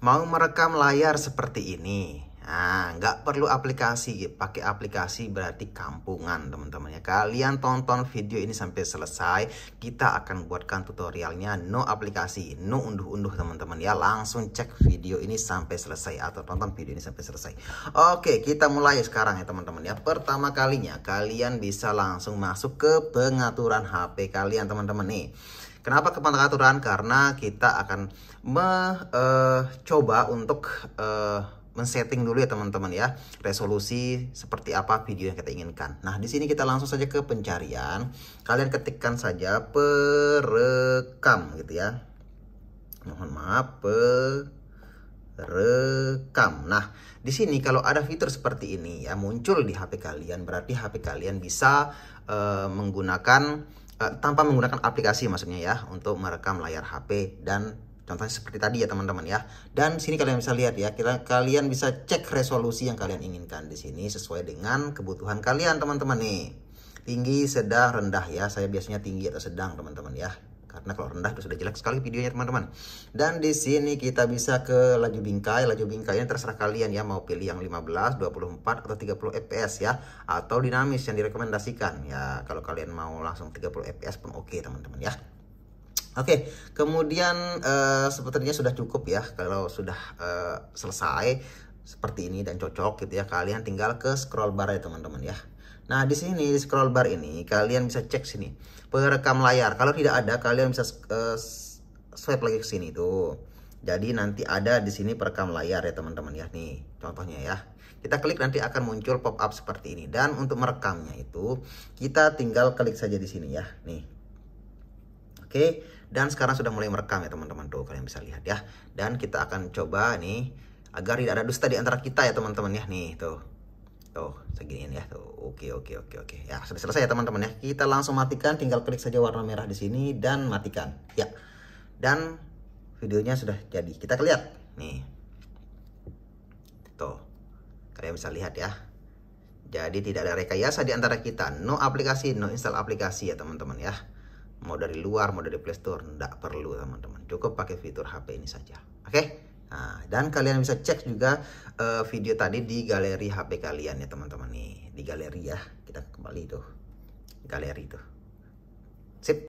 Mau merekam layar seperti ini? Nah, nggak perlu aplikasi, pakai aplikasi berarti kampungan teman-teman ya. Kalian tonton video ini sampai selesai, kita akan buatkan tutorialnya no aplikasi, no unduh-unduh teman-teman ya. Langsung cek video ini sampai selesai atau tonton video ini sampai selesai. Oke, kita mulai sekarang ya teman-teman ya. Pertama kalinya kalian bisa langsung masuk ke pengaturan HP kalian teman-teman nih. Kenapa ke pengaturan? Karena kita akan mencoba eh, uh, untuk uh, men-setting dulu ya teman-teman ya resolusi seperti apa video yang kita inginkan. Nah di sini kita langsung saja ke pencarian. Kalian ketikkan saja perekam gitu ya. Mohon maaf perekam. Nah di sini kalau ada fitur seperti ini ya muncul di HP kalian berarti HP kalian bisa uh, menggunakan eh, tanpa menggunakan aplikasi maksudnya ya untuk merekam layar HP dan contohnya seperti tadi ya teman-teman ya dan sini kalian bisa lihat ya kita kalian bisa cek resolusi yang kalian inginkan di sini sesuai dengan kebutuhan kalian teman-teman nih tinggi sedang rendah ya saya biasanya tinggi atau sedang teman-teman ya karena kalau rendah itu sudah jelek sekali videonya teman-teman dan di sini kita bisa ke laju bingkai laju bingkainya terserah kalian ya mau pilih yang 15 24 atau 30 fps ya atau dinamis yang direkomendasikan ya kalau kalian mau langsung 30 fps pun oke okay, teman-teman ya Oke, kemudian uh, sepertinya sudah cukup ya kalau sudah uh, selesai seperti ini dan cocok gitu ya. Kalian tinggal ke scroll bar ya teman-teman ya. Nah, di sini di scroll bar ini kalian bisa cek sini perekam layar. Kalau tidak ada kalian bisa uh, swipe lagi ke sini tuh. Jadi nanti ada di sini perekam layar ya teman-teman ya. Nih, contohnya ya. Kita klik nanti akan muncul pop up seperti ini dan untuk merekamnya itu kita tinggal klik saja di sini ya. Nih, Oke, dan sekarang sudah mulai merekam ya teman-teman tuh kalian bisa lihat ya. Dan kita akan coba nih agar tidak ada dusta di antara kita ya teman-teman ya nih tuh. Tuh, segini ya tuh. Oke, oke, oke, oke. Ya, sudah selesai ya teman-teman ya. Kita langsung matikan, tinggal klik saja warna merah di sini dan matikan. Ya. Dan videonya sudah jadi. Kita lihat nih. Tuh. Kalian bisa lihat ya. Jadi tidak ada rekayasa di antara kita. No aplikasi, no install aplikasi ya teman-teman ya mau dari luar mau dari playstore tidak perlu teman-teman cukup pakai fitur HP ini saja oke okay? Nah, dan kalian bisa cek juga uh, video tadi di galeri HP kalian ya teman-teman nih di galeri ya kita kembali tuh galeri tuh sip